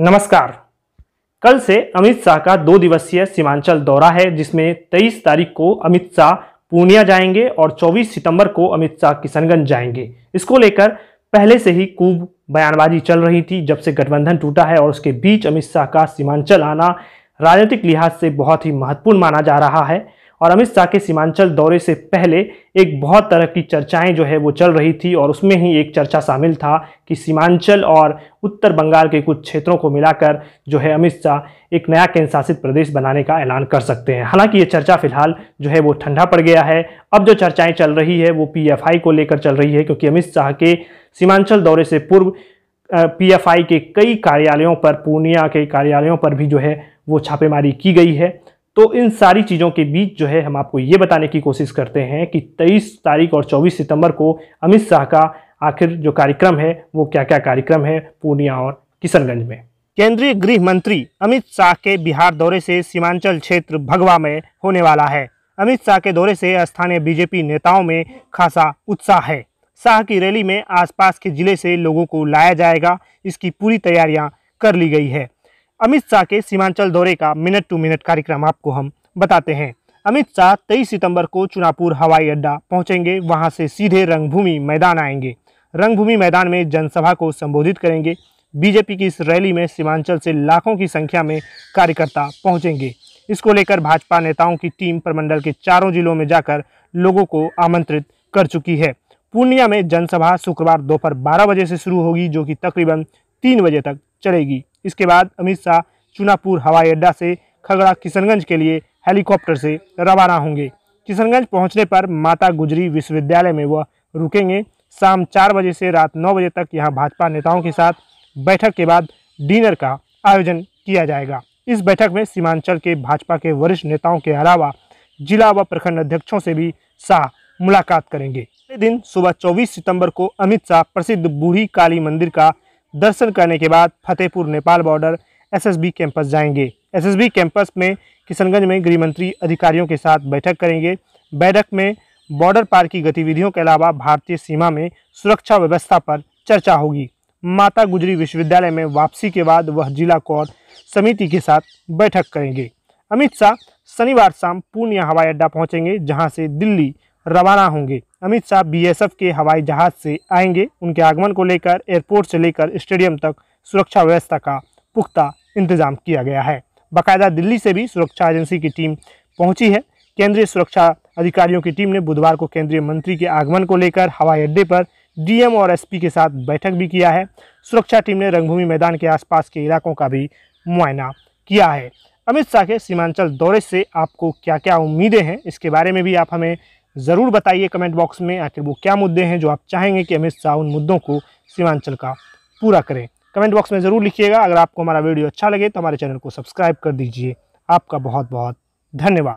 नमस्कार कल से अमित शाह का दो दिवसीय सीमांचल दौरा है जिसमें 23 तारीख को अमित शाह पूर्णिया जाएंगे और 24 सितंबर को अमित शाह किशनगंज जाएंगे इसको लेकर पहले से ही खूब बयानबाजी चल रही थी जब से गठबंधन टूटा है और उसके बीच अमित शाह का सीमांचल आना राजनीतिक लिहाज से बहुत ही महत्वपूर्ण माना जा रहा है और अमित शाह के सीमांचल दौरे से पहले एक बहुत तरह की चर्चाएं जो है वो चल रही थी और उसमें ही एक चर्चा शामिल था कि सीमांचल और उत्तर बंगाल के कुछ क्षेत्रों को मिलाकर जो है अमित शाह एक नया केंद्र शासित प्रदेश बनाने का ऐलान कर सकते हैं हालांकि ये चर्चा फिलहाल जो है वो ठंडा पड़ गया है अब जो चर्चाएँ चल रही है वो पी को लेकर चल रही है क्योंकि अमित शाह के सीमांचल दौरे से पूर्व पी के कई कार्यालयों पर पूर्णिया के कार्यालयों पर भी जो है वो छापेमारी की गई है तो इन सारी चीज़ों के बीच जो है हम आपको ये बताने की कोशिश करते हैं कि 23 तारीख और 24 सितंबर को अमित शाह का आखिर जो कार्यक्रम है वो क्या क्या कार्यक्रम है पूर्णिया और किशनगंज में केंद्रीय गृह मंत्री अमित शाह के बिहार दौरे से सीमांचल क्षेत्र भगवा में होने वाला है अमित शाह के दौरे से स्थानीय बीजेपी नेताओं में खासा उत्साह है शाह की रैली में आसपास के जिले से लोगों को लाया जाएगा इसकी पूरी तैयारियां कर ली गई है अमित शाह के सीमांचल दौरे का मिनट टू मिनट कार्यक्रम आपको हम बताते हैं अमित शाह तेईस सितंबर को चुनापुर हवाई अड्डा पहुंचेंगे वहां से सीधे रंगभूमि मैदान आएंगे रंगभूमि मैदान में जनसभा को संबोधित करेंगे बीजेपी की इस रैली में सीमांचल से लाखों की संख्या में कार्यकर्ता पहुंचेंगे इसको लेकर भाजपा नेताओं की टीम प्रमंडल के चारों जिलों में जाकर लोगों को आमंत्रित कर चुकी है पूर्णिया में जनसभा शुक्रवार दोपहर बारह बजे से शुरू होगी जो कि तकरीबन तीन बजे तक चढ़ेगी इसके बाद अमित शाह चुनापुर हवाई अड्डा से खगड़ा किशनगंज के लिए हेलीकॉप्टर से रवाना होंगे किशनगंज पहुंचने पर माता गुजरी विश्वविद्यालय में वह रुकेंगे शाम चार बजे से रात नौ बजे तक यहां भाजपा नेताओं के साथ बैठक के बाद डिनर का आयोजन किया जाएगा इस बैठक में सीमांचल के भाजपा के वरिष्ठ नेताओं के अलावा जिला व प्रखंड अध्यक्षों से भी शाह मुलाकात करेंगे अगले दिन सुबह चौबीस सितम्बर को अमित शाह प्रसिद्ध बूढ़ी काली मंदिर का दर्शन करने के बाद Fatehpur Nepal border SSB campus जाएंगे एसएसबी कैंपस में किशनगंज में गृह मंत्री अधिकारियों के साथ बैठक करेंगे बैठक में बॉर्डर पार की गतिविधियों के अलावा भारतीय सीमा में सुरक्षा व्यवस्था पर चर्चा होगी माता गुजरी विश्वविद्यालय में वापसी के बाद वह जिला कोर समिति के साथ बैठक करेंगे अमित शाह शनिवार शाम पूर्णिया हवाई अड्डा पहुंचेंगे जहां से दिल्ली रवाना होंगे अमित शाह बीएसएफ के हवाई जहाज़ से आएंगे उनके आगमन को लेकर एयरपोर्ट से लेकर स्टेडियम तक सुरक्षा व्यवस्था का पुख्ता इंतजाम किया गया है बाकायदा दिल्ली से भी सुरक्षा एजेंसी की टीम पहुंची है केंद्रीय सुरक्षा अधिकारियों की टीम ने बुधवार को केंद्रीय मंत्री के आगमन को लेकर हवाई अड्डे पर डीएम और एसपी के साथ बैठक भी किया है सुरक्षा टीम ने रंगभूमि मैदान के आसपास के इलाकों का भी मुआयना किया है अमित शाह के सीमांचल दौरे से आपको क्या क्या उम्मीदें हैं इसके बारे में भी आप हमें ज़रूर बताइए कमेंट बॉक्स में आखिर वो क्या मुद्दे हैं जो आप चाहेंगे कि अमित शाह उन मुद्दों को सीमांचल का पूरा करें कमेंट बॉक्स में ज़रूर लिखिएगा अगर आपको हमारा वीडियो अच्छा लगे तो हमारे चैनल को सब्सक्राइब कर दीजिए आपका बहुत बहुत धन्यवाद